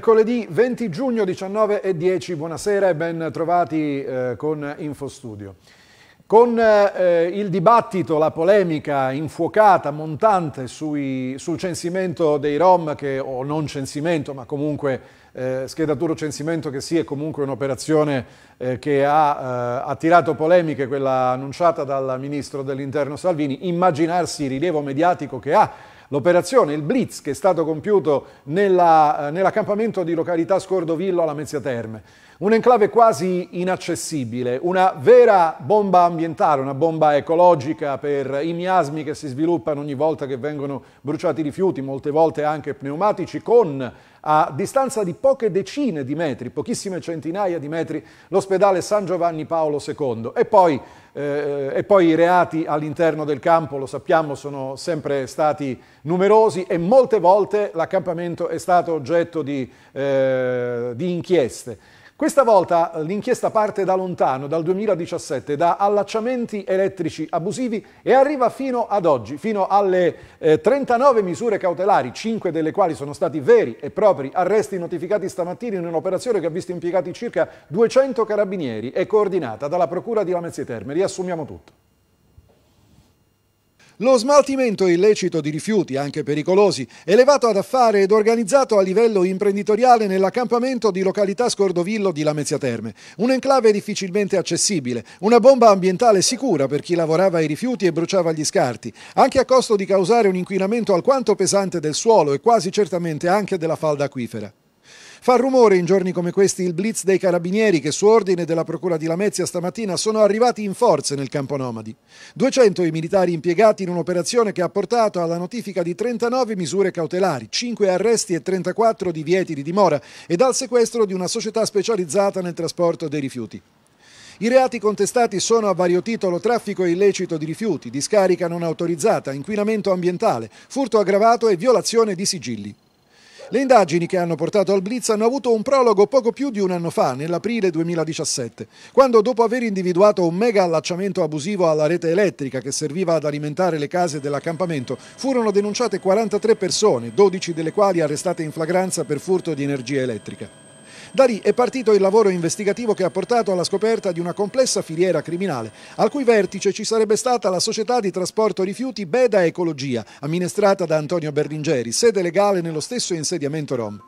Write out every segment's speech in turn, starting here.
Mercoledì 20 giugno 19 e 10, buonasera e ben trovati eh, con InfoStudio. Con eh, il dibattito, la polemica infuocata, montante sui, sul censimento dei Rom, che, o non censimento, ma comunque eh, schedaturo censimento che sì, è comunque un'operazione eh, che ha eh, attirato polemiche, quella annunciata dal Ministro dell'Interno Salvini, immaginarsi il rilievo mediatico che ha L'operazione, il blitz che è stato compiuto eh, nell'accampamento di località Scordovillo alla Mezzia Terme. Un'enclave quasi inaccessibile, una vera bomba ambientale, una bomba ecologica per i miasmi che si sviluppano ogni volta che vengono bruciati rifiuti, molte volte anche pneumatici, con a distanza di poche decine di metri, pochissime centinaia di metri, l'ospedale San Giovanni Paolo II. E poi eh, eh, e poi i reati all'interno del campo, lo sappiamo, sono sempre stati numerosi e molte volte l'accampamento è stato oggetto di, eh, di inchieste. Questa volta l'inchiesta parte da lontano, dal 2017, da allacciamenti elettrici abusivi e arriva fino ad oggi, fino alle eh, 39 misure cautelari, 5 delle quali sono stati veri e propri arresti notificati stamattina in un'operazione che ha visto impiegati circa 200 carabinieri e coordinata dalla Procura di Lamezia Terme. Riassumiamo tutto. Lo smaltimento illecito di rifiuti, anche pericolosi, elevato ad affare ed organizzato a livello imprenditoriale nell'accampamento di località Scordovillo di Lamezia Terme. Un enclave difficilmente accessibile, una bomba ambientale sicura per chi lavorava i rifiuti e bruciava gli scarti, anche a costo di causare un inquinamento alquanto pesante del suolo e quasi certamente anche della falda acquifera. Fa rumore in giorni come questi il blitz dei carabinieri che su ordine della Procura di Lamezia stamattina sono arrivati in forze nel campo nomadi. 200 i militari impiegati in un'operazione che ha portato alla notifica di 39 misure cautelari, 5 arresti e 34 divieti di dimora ed al sequestro di una società specializzata nel trasporto dei rifiuti. I reati contestati sono a vario titolo traffico illecito di rifiuti, discarica non autorizzata, inquinamento ambientale, furto aggravato e violazione di sigilli. Le indagini che hanno portato al blitz hanno avuto un prologo poco più di un anno fa, nell'aprile 2017, quando dopo aver individuato un mega allacciamento abusivo alla rete elettrica che serviva ad alimentare le case dell'accampamento, furono denunciate 43 persone, 12 delle quali arrestate in flagranza per furto di energia elettrica. Da lì è partito il lavoro investigativo che ha portato alla scoperta di una complessa filiera criminale, al cui vertice ci sarebbe stata la società di trasporto rifiuti Beda Ecologia, amministrata da Antonio Berlingeri, sede legale nello stesso insediamento Rom.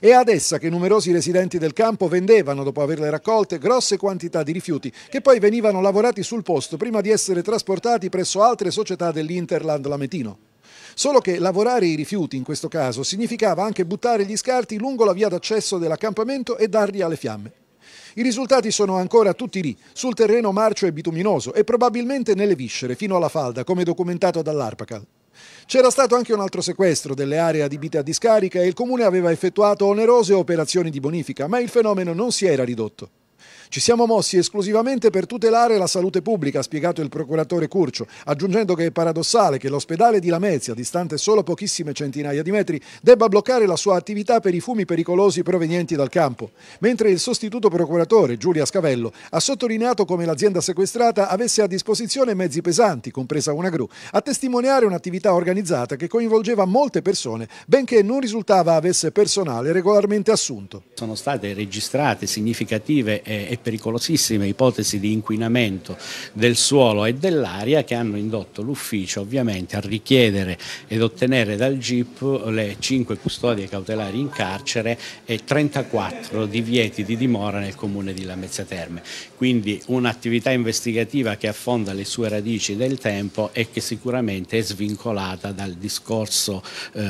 È ad essa che numerosi residenti del campo vendevano, dopo averle raccolte, grosse quantità di rifiuti che poi venivano lavorati sul posto prima di essere trasportati presso altre società dell'Interland Lametino. Solo che lavorare i rifiuti in questo caso significava anche buttare gli scarti lungo la via d'accesso dell'accampamento e darli alle fiamme. I risultati sono ancora tutti lì, sul terreno marcio e bituminoso e probabilmente nelle viscere fino alla falda, come documentato dall'Arpacal. C'era stato anche un altro sequestro delle aree adibite a discarica e il comune aveva effettuato onerose operazioni di bonifica, ma il fenomeno non si era ridotto. Ci siamo mossi esclusivamente per tutelare la salute pubblica, ha spiegato il procuratore Curcio, aggiungendo che è paradossale che l'ospedale di Lamezia, distante solo pochissime centinaia di metri, debba bloccare la sua attività per i fumi pericolosi provenienti dal campo, mentre il sostituto procuratore Giulia Scavello ha sottolineato come l'azienda sequestrata avesse a disposizione mezzi pesanti, compresa una gru, a testimoniare un'attività organizzata che coinvolgeva molte persone, benché non risultava avesse personale regolarmente assunto. Sono state registrate significative e pericolosissime ipotesi di inquinamento del suolo e dell'aria che hanno indotto l'ufficio ovviamente a richiedere ed ottenere dal GIP le 5 custodie cautelari in carcere e 34 divieti di dimora nel comune di Lamezia Terme. Quindi un'attività investigativa che affonda le sue radici del tempo e che sicuramente è svincolata dal discorso eh,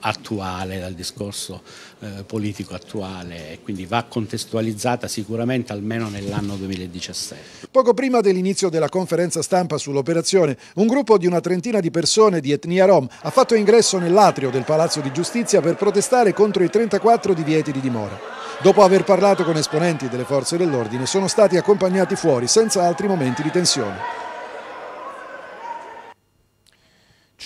attuale, dal discorso eh, politico attuale e quindi va contestualizzata sicuramente almeno nell'anno 2017. Poco prima dell'inizio della conferenza stampa sull'operazione, un gruppo di una trentina di persone di etnia rom ha fatto ingresso nell'atrio del Palazzo di Giustizia per protestare contro i 34 divieti di dimora. Dopo aver parlato con esponenti delle forze dell'ordine sono stati accompagnati fuori senza altri momenti di tensione.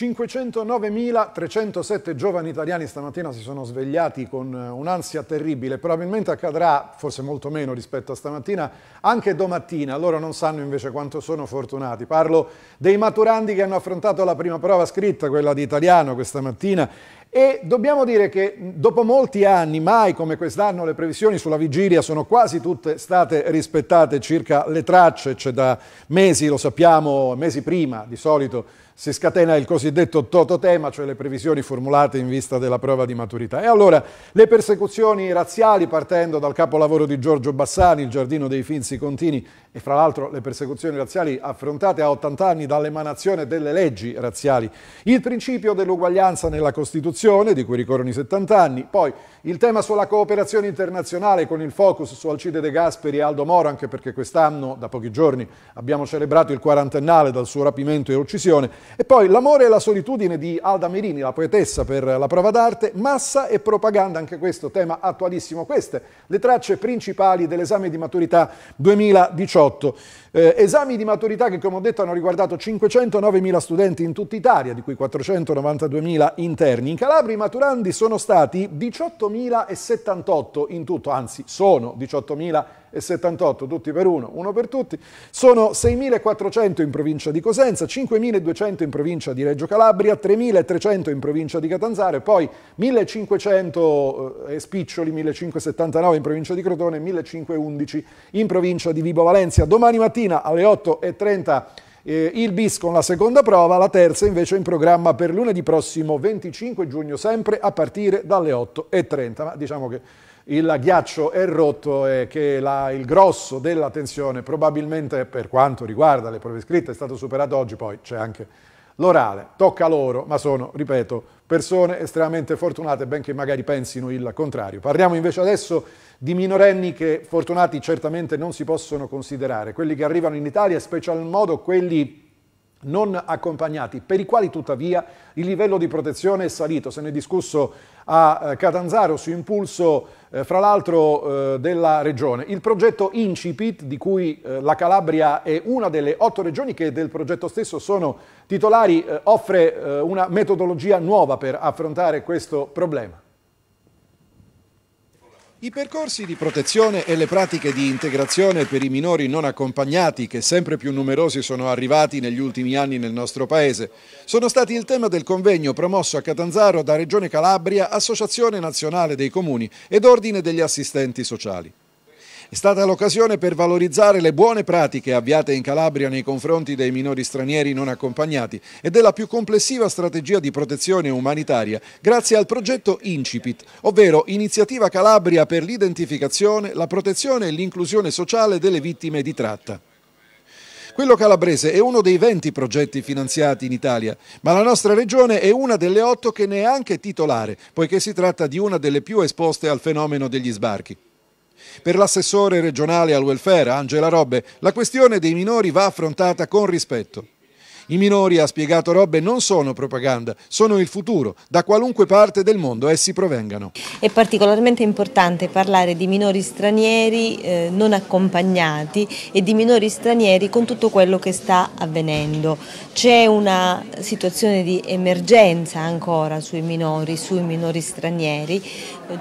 509.307 giovani italiani stamattina si sono svegliati con eh, un'ansia terribile, probabilmente accadrà, forse molto meno rispetto a stamattina, anche domattina, loro non sanno invece quanto sono fortunati. Parlo dei maturandi che hanno affrontato la prima prova scritta, quella di italiano questa mattina, e dobbiamo dire che dopo molti anni, mai come quest'anno, le previsioni sulla vigilia sono quasi tutte state rispettate, circa le tracce, c'è cioè da mesi, lo sappiamo, mesi prima di solito, si scatena il cosiddetto tototema, cioè le previsioni formulate in vista della prova di maturità. E allora le persecuzioni razziali, partendo dal capolavoro di Giorgio Bassani, Il giardino dei finzi contini, e fra l'altro le persecuzioni razziali affrontate a 80 anni dall'emanazione delle leggi razziali, il principio dell'uguaglianza nella Costituzione, di cui ricorrono i 70 anni, poi il tema sulla cooperazione internazionale con il focus su Alcide De Gasperi e Aldo Moro, anche perché quest'anno, da pochi giorni, abbiamo celebrato il quarantennale dal suo rapimento e uccisione, e poi L'amore e la solitudine di Alda Merini, la poetessa per la prova d'arte, Massa e propaganda, anche questo tema attualissimo. Queste le tracce principali dell'esame di maturità 2018. Eh, esami di maturità che, come ho detto, hanno riguardato 509.000 studenti in tutta Italia, di cui 492.000 interni. In Calabria i maturandi sono stati 18.078 in tutto, anzi sono 18.078. 78 tutti per uno, uno per tutti, sono 6.400 in provincia di Cosenza, 5.200 in provincia di Reggio Calabria, 3.300 in provincia di Catanzaro poi 1.500 eh, e spiccioli, 1.579 in provincia di Crotone 1.511 in provincia di Vibo Valencia. Domani mattina alle 8.30 eh, il bis con la seconda prova, la terza invece in programma per lunedì prossimo 25 giugno sempre a partire dalle 8.30. Ma diciamo che il ghiaccio è rotto e che la, il grosso della tensione probabilmente per quanto riguarda le prove scritte è stato superato oggi, poi c'è anche l'orale, tocca loro, ma sono, ripeto, persone estremamente fortunate, benché magari pensino il contrario. Parliamo invece adesso di minorenni che fortunati certamente non si possono considerare, quelli che arrivano in Italia, special modo quelli non accompagnati, per i quali tuttavia il livello di protezione è salito. Se ne è discusso a eh, Catanzaro su impulso, eh, fra l'altro, eh, della Regione. Il progetto Incipit, di cui eh, la Calabria è una delle otto regioni che del progetto stesso sono titolari, eh, offre eh, una metodologia nuova per affrontare questo problema. I percorsi di protezione e le pratiche di integrazione per i minori non accompagnati, che sempre più numerosi sono arrivati negli ultimi anni nel nostro Paese, sono stati il tema del convegno promosso a Catanzaro da Regione Calabria, Associazione Nazionale dei Comuni ed Ordine degli Assistenti Sociali. È stata l'occasione per valorizzare le buone pratiche avviate in Calabria nei confronti dei minori stranieri non accompagnati e della più complessiva strategia di protezione umanitaria grazie al progetto Incipit, ovvero Iniziativa Calabria per l'identificazione, la protezione e l'inclusione sociale delle vittime di tratta. Quello calabrese è uno dei 20 progetti finanziati in Italia, ma la nostra regione è una delle otto che ne è anche titolare, poiché si tratta di una delle più esposte al fenomeno degli sbarchi. Per l'assessore regionale al welfare Angela Robbe, la questione dei minori va affrontata con rispetto. I minori, ha spiegato Robbe, non sono propaganda, sono il futuro, da qualunque parte del mondo essi provengano. È particolarmente importante parlare di minori stranieri eh, non accompagnati e di minori stranieri con tutto quello che sta avvenendo. C'è una situazione di emergenza ancora sui minori, sui minori stranieri,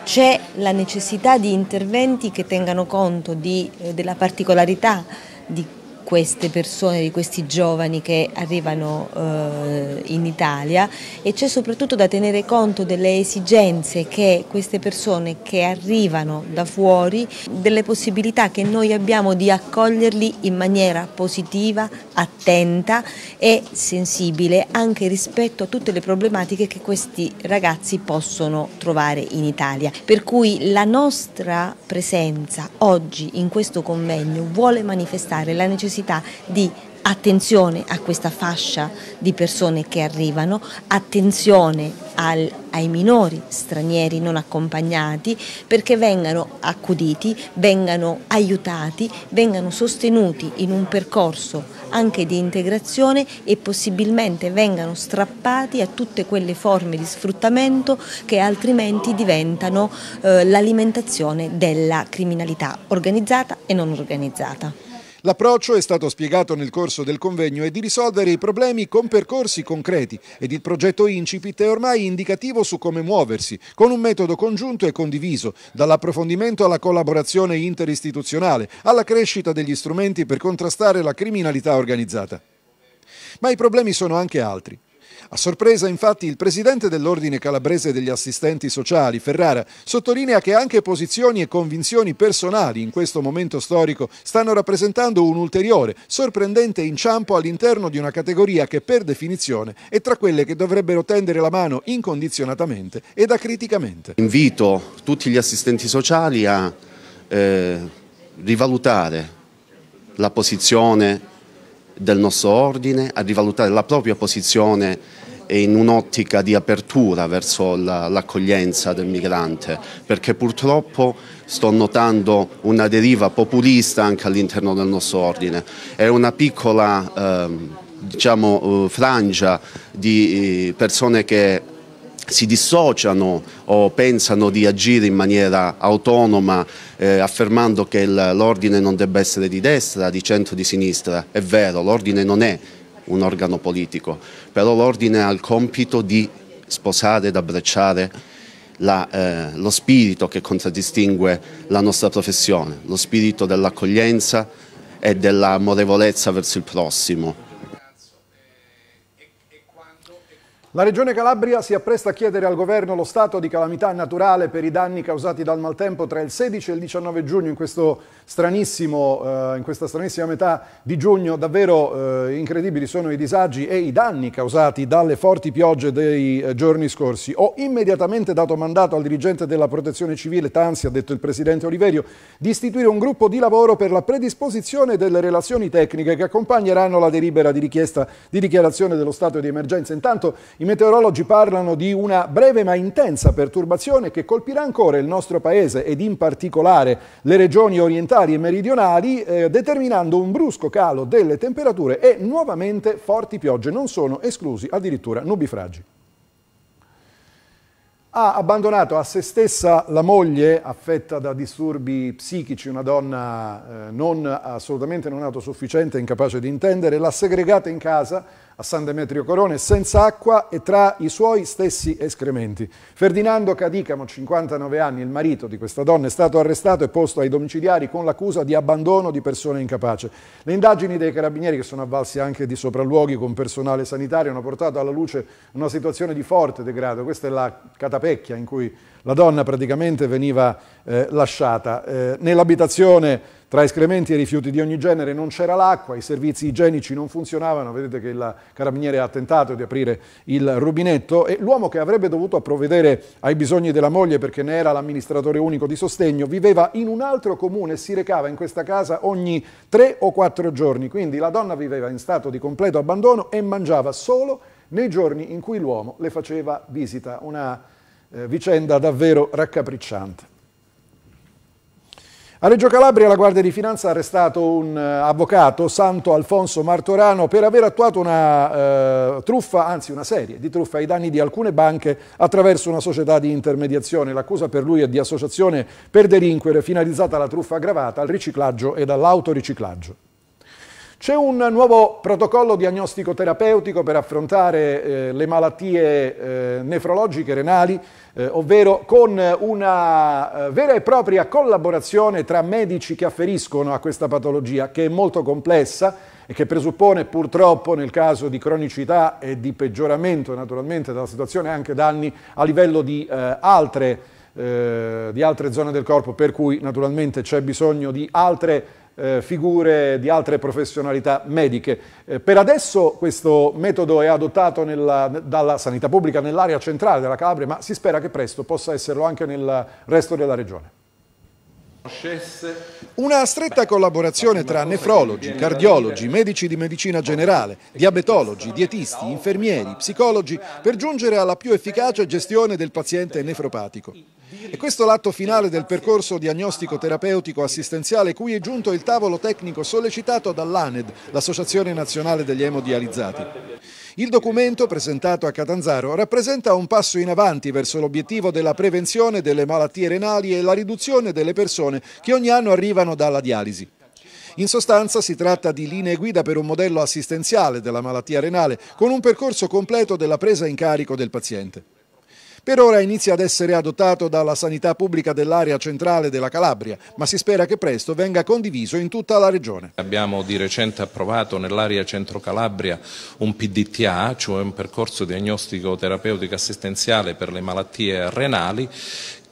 c'è la necessità di interventi che tengano conto di, eh, della particolarità di queste persone, di questi giovani che arrivano eh, in Italia e c'è soprattutto da tenere conto delle esigenze che queste persone che arrivano da fuori, delle possibilità che noi abbiamo di accoglierli in maniera positiva, attenta e sensibile anche rispetto a tutte le problematiche che questi ragazzi possono trovare in Italia. Per cui la nostra presenza oggi in questo convegno vuole manifestare la necessità necessità di attenzione a questa fascia di persone che arrivano, attenzione al, ai minori stranieri non accompagnati perché vengano accuditi, vengano aiutati, vengano sostenuti in un percorso anche di integrazione e possibilmente vengano strappati a tutte quelle forme di sfruttamento che altrimenti diventano eh, l'alimentazione della criminalità organizzata e non organizzata. L'approccio è stato spiegato nel corso del convegno e di risolvere i problemi con percorsi concreti ed il progetto Incipit è ormai indicativo su come muoversi, con un metodo congiunto e condiviso, dall'approfondimento alla collaborazione interistituzionale, alla crescita degli strumenti per contrastare la criminalità organizzata. Ma i problemi sono anche altri. A sorpresa, infatti, il presidente dell'Ordine Calabrese degli Assistenti Sociali, Ferrara, sottolinea che anche posizioni e convinzioni personali in questo momento storico stanno rappresentando un ulteriore, sorprendente inciampo all'interno di una categoria che per definizione è tra quelle che dovrebbero tendere la mano incondizionatamente ed acriticamente. Invito tutti gli assistenti sociali a eh, rivalutare la posizione del nostro ordine, a rivalutare la propria posizione in un'ottica di apertura verso l'accoglienza del migrante, perché purtroppo sto notando una deriva populista anche all'interno del nostro ordine. È una piccola ehm, diciamo, eh, diciamo, frangia di eh, persone che si dissociano o pensano di agire in maniera autonoma eh, affermando che l'ordine non debba essere di destra, di centro, di sinistra. È vero, l'ordine non è un organo politico, però l'ordine ha il compito di sposare ed abbracciare la, eh, lo spirito che contraddistingue la nostra professione, lo spirito dell'accoglienza e dell'amorevolezza verso il prossimo. La Regione Calabria si appresta a chiedere al governo lo stato di calamità naturale per i danni causati dal maltempo tra il 16 e il 19 giugno, in, eh, in questa stranissima metà di giugno. Davvero eh, incredibili sono i disagi e i danni causati dalle forti piogge dei eh, giorni scorsi. Ho immediatamente dato mandato al dirigente della protezione civile, Tanzi, ha detto il presidente Oliverio, di istituire un gruppo di lavoro per la predisposizione delle relazioni tecniche che accompagneranno la delibera di richiesta di dichiarazione dello stato di emergenza. Intanto, in meteorologi parlano di una breve ma intensa perturbazione che colpirà ancora il nostro paese ed in particolare le regioni orientali e meridionali, eh, determinando un brusco calo delle temperature e nuovamente forti piogge. Non sono esclusi addirittura nubifragi ha abbandonato a se stessa la moglie affetta da disturbi psichici, una donna eh, non, assolutamente non autosufficiente, incapace di intendere, l'ha segregata in casa a San Demetrio Corone senza acqua e tra i suoi stessi escrementi. Ferdinando Cadicamo, 59 anni, il marito di questa donna, è stato arrestato e posto ai domiciliari con l'accusa di abbandono di persone incapace. Le indagini dei carabinieri, che sono avvalsi anche di sopralluoghi con personale sanitario, hanno portato alla luce una situazione di forte degrado. Questa è la catapecchia in cui la donna praticamente veniva eh, lasciata. Eh, Nell'abitazione tra escrementi e rifiuti di ogni genere non c'era l'acqua, i servizi igienici non funzionavano, vedete che il carabiniere ha tentato di aprire il rubinetto e l'uomo che avrebbe dovuto provvedere ai bisogni della moglie perché ne era l'amministratore unico di sostegno, viveva in un altro comune e si recava in questa casa ogni tre o quattro giorni, quindi la donna viveva in stato di completo abbandono e mangiava solo nei giorni in cui l'uomo le faceva visita, una eh, vicenda davvero raccapricciante. A Reggio Calabria la Guardia di Finanza ha arrestato un eh, avvocato, Santo Alfonso Martorano, per aver attuato una eh, truffa, anzi una serie di truffa ai danni di alcune banche attraverso una società di intermediazione. L'accusa per lui è di associazione per delinquere finalizzata alla truffa aggravata, al riciclaggio ed all'autoriciclaggio. C'è un nuovo protocollo diagnostico terapeutico per affrontare eh, le malattie eh, nefrologiche renali, eh, ovvero con una eh, vera e propria collaborazione tra medici che afferiscono a questa patologia, che è molto complessa e che presuppone purtroppo nel caso di cronicità e di peggioramento naturalmente della situazione anche danni a livello di, eh, altre, eh, di altre zone del corpo, per cui naturalmente c'è bisogno di altre eh, figure di altre professionalità mediche. Eh, per adesso questo metodo è adottato nella, dalla sanità pubblica nell'area centrale della Calabria, ma si spera che presto possa esserlo anche nel resto della regione. Una stretta collaborazione tra nefrologi, cardiologi, medici di medicina generale, diabetologi, dietisti, infermieri, psicologi per giungere alla più efficace gestione del paziente nefropatico. E questo l'atto finale del percorso diagnostico-terapeutico assistenziale cui è giunto il tavolo tecnico sollecitato dall'ANED, l'Associazione Nazionale degli Emodializzati. Il documento presentato a Catanzaro rappresenta un passo in avanti verso l'obiettivo della prevenzione delle malattie renali e la riduzione delle persone che ogni anno arrivano dalla dialisi. In sostanza si tratta di linee guida per un modello assistenziale della malattia renale con un percorso completo della presa in carico del paziente. Per ora inizia ad essere adottato dalla sanità pubblica dell'area centrale della Calabria, ma si spera che presto venga condiviso in tutta la regione. Abbiamo di recente approvato nell'area centro Calabria un PDTA, cioè un percorso diagnostico terapeutico assistenziale per le malattie renali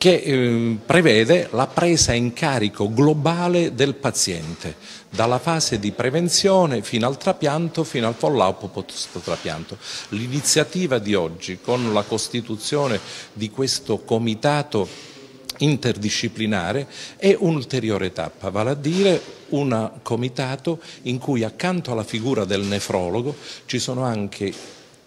che eh, prevede la presa in carico globale del paziente, dalla fase di prevenzione fino al trapianto, fino al follow-up post-trapianto. L'iniziativa di oggi, con la costituzione di questo comitato interdisciplinare, è un'ulteriore tappa, vale a dire un comitato in cui accanto alla figura del nefrologo ci sono anche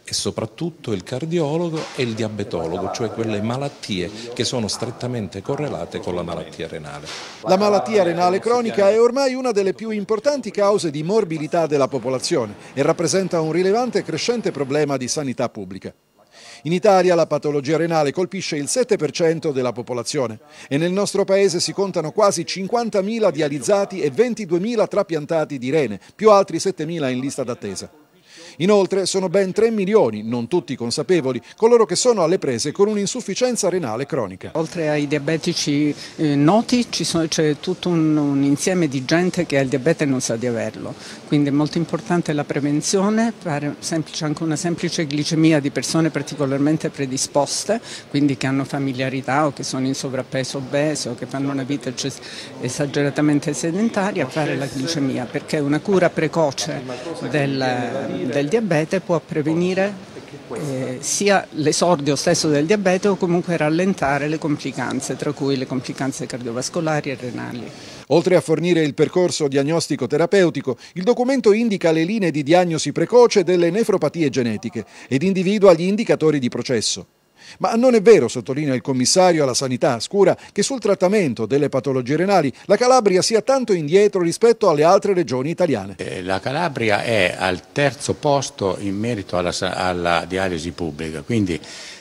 e soprattutto il cardiologo e il diabetologo, cioè quelle malattie che sono strettamente correlate con la malattia renale. La malattia renale cronica è ormai una delle più importanti cause di morbilità della popolazione e rappresenta un rilevante e crescente problema di sanità pubblica. In Italia la patologia renale colpisce il 7% della popolazione e nel nostro paese si contano quasi 50.000 dializzati e 22.000 trapiantati di rene, più altri 7.000 in lista d'attesa. Inoltre sono ben 3 milioni, non tutti consapevoli, coloro che sono alle prese con un'insufficienza renale cronica. Oltre ai diabetici eh, noti c'è tutto un, insieme di gente che ha il diabete e non sa di averlo, quindi è molto importante la prevenzione, fare anche una semplice glicemia di persone particolarmente predisposte, quindi che hanno familiarità o che sono in sovrappeso obese o che fanno una vita esageratamente sedentaria, fare la glicemia perché una cura precoce del del diabete può prevenire eh, sia l'esordio stesso del diabete o comunque rallentare le complicanze, tra cui le complicanze cardiovascolari e renali. Oltre a fornire il percorso diagnostico-terapeutico, il documento indica le linee di diagnosi precoce delle nefropatie genetiche ed individua gli indicatori di processo. Ma non è vero, sottolinea il commissario alla sanità scura, che sul trattamento delle patologie renali la Calabria sia tanto indietro rispetto alle altre regioni italiane. Eh, la Calabria è al terzo posto in merito alla, alla dialisi pubblica, quindi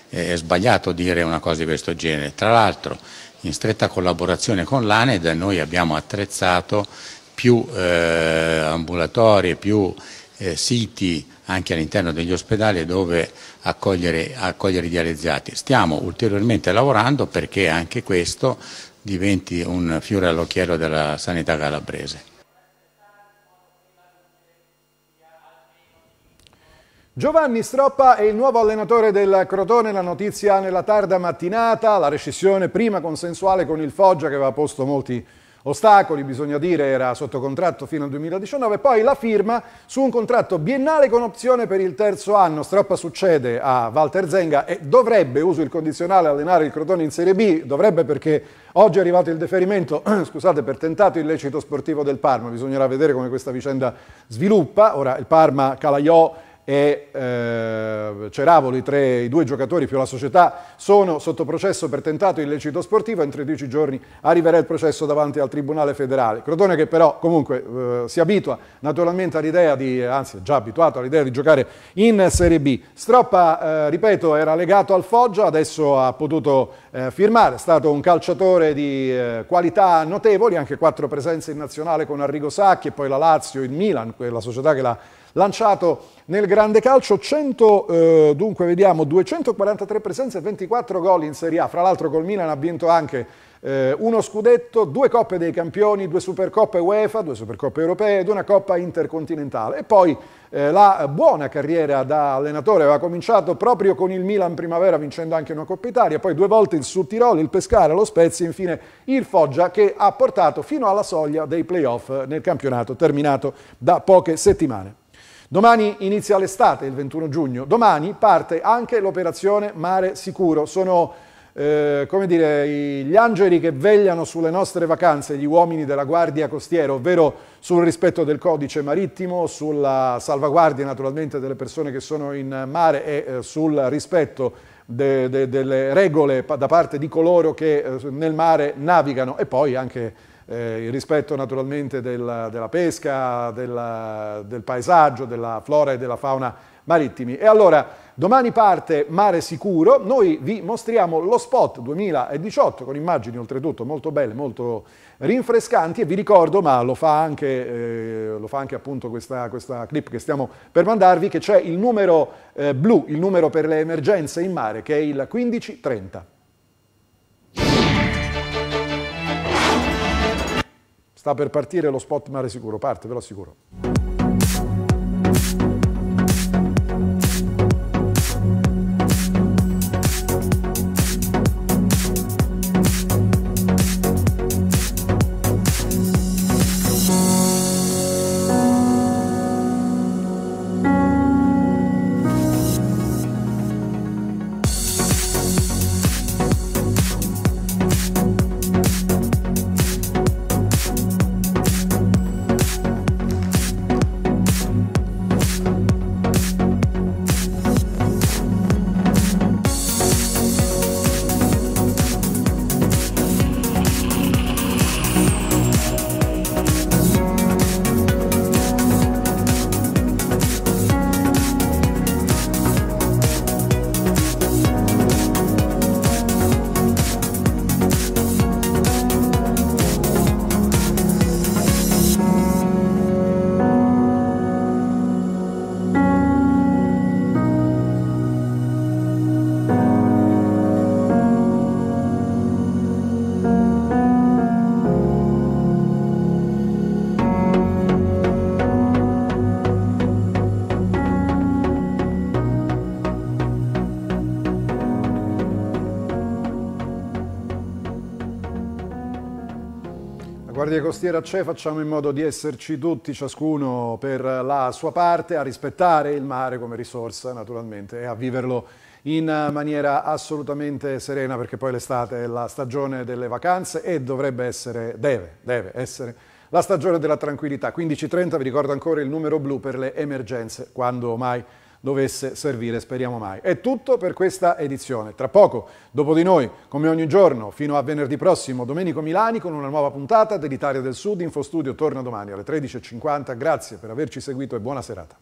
eh, è sbagliato dire una cosa di questo genere. Tra l'altro, in stretta collaborazione con l'ANED, noi abbiamo attrezzato più eh, ambulatori, più eh, siti anche all'interno degli ospedali dove accogliere, accogliere i dializzati. Stiamo ulteriormente lavorando perché anche questo diventi un fiore all'occhiello della sanità calabrese. Giovanni Stroppa è il nuovo allenatore del Crotone, la notizia nella tarda mattinata, la rescissione prima consensuale con il Foggia che aveva posto molti ostacoli, bisogna dire, era sotto contratto fino al 2019, poi la firma su un contratto biennale con opzione per il terzo anno. Stroppa succede a Walter Zenga e dovrebbe, uso il condizionale, allenare il Crotone in Serie B, dovrebbe perché oggi è arrivato il deferimento, scusate, per tentato illecito sportivo del Parma, bisognerà vedere come questa vicenda sviluppa. Ora il Parma, Calaiò e eh, Ceravoli, cioè tre, i due giocatori più la società, sono sotto processo per tentato illecito sportivo, entro i dieci giorni arriverà il processo davanti al Tribunale federale. Crotone che però comunque eh, si abitua naturalmente all'idea di, anzi è già abituato all'idea di giocare in Serie B. Stroppa, eh, ripeto, era legato al Foggia, adesso ha potuto eh, firmare, è stato un calciatore di eh, qualità notevoli, anche quattro presenze in nazionale con Arrigo Sacchi e poi la Lazio, il Milan, quella società che l'ha lanciato nel grande calcio, 100, eh, dunque vediamo 243 presenze e 24 gol in Serie A, fra l'altro col Milan ha vinto anche eh, uno scudetto, due coppe dei campioni, due supercoppe UEFA, due supercoppe europee ed una coppa intercontinentale. E poi eh, la buona carriera da allenatore aveva cominciato proprio con il Milan primavera vincendo anche una Coppa Italia, poi due volte il Sud Tirol, il Pescara, lo Spezia, infine il Foggia che ha portato fino alla soglia dei playoff nel campionato terminato da poche settimane. Domani inizia l'estate, il 21 giugno. Domani parte anche l'operazione Mare Sicuro. Sono eh, come dire, gli angeli che vegliano sulle nostre vacanze, gli uomini della Guardia Costiera, ovvero sul rispetto del codice marittimo, sulla salvaguardia naturalmente delle persone che sono in mare e eh, sul rispetto de de delle regole da parte di coloro che eh, nel mare navigano e poi anche eh, il rispetto naturalmente della, della pesca, della, del paesaggio, della flora e della fauna marittimi. E allora domani parte Mare Sicuro, noi vi mostriamo lo spot 2018 con immagini oltretutto molto belle, molto rinfrescanti e vi ricordo, ma lo fa anche, eh, lo fa anche appunto questa, questa, clip che stiamo per mandarvi, che c'è il numero eh, blu, il numero per le emergenze in mare che è il 1530. Sta per partire lo spot Mare Sicuro, parte, ve lo assicuro. di Costiera c'è, facciamo in modo di esserci tutti, ciascuno per la sua parte, a rispettare il mare come risorsa naturalmente e a viverlo in maniera assolutamente serena perché poi l'estate è la stagione delle vacanze e dovrebbe essere, deve, deve essere la stagione della tranquillità. 15.30 vi ricordo ancora il numero blu per le emergenze, quando mai dovesse servire, speriamo mai. È tutto per questa edizione. Tra poco, dopo di noi, come ogni giorno, fino a venerdì prossimo, Domenico Milani con una nuova puntata dell'Italia del Sud. Infostudio torna domani alle 13.50. Grazie per averci seguito e buona serata.